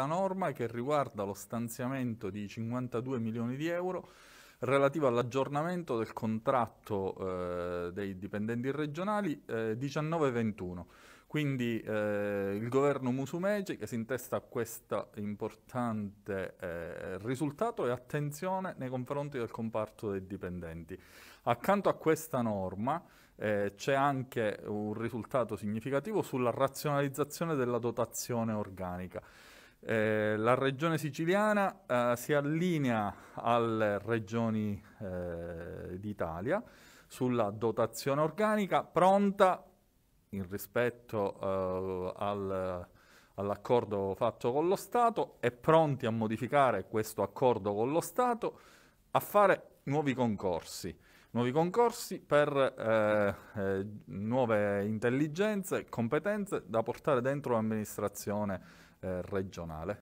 la norma che riguarda lo stanziamento di 52 milioni di euro relativo all'aggiornamento del contratto eh, dei dipendenti regionali eh, 19-21. Quindi eh, il governo Musumeci che si intesta a questo importante eh, risultato e attenzione nei confronti del comparto dei dipendenti. Accanto a questa norma eh, c'è anche un risultato significativo sulla razionalizzazione della dotazione organica. Eh, la regione siciliana eh, si allinea alle regioni eh, d'Italia sulla dotazione organica pronta in rispetto eh, al, all'accordo fatto con lo Stato e pronti a modificare questo accordo con lo Stato a fare nuovi concorsi, nuovi concorsi per eh, eh, nuove eh, intelligenze, competenze da portare dentro l'amministrazione eh, regionale.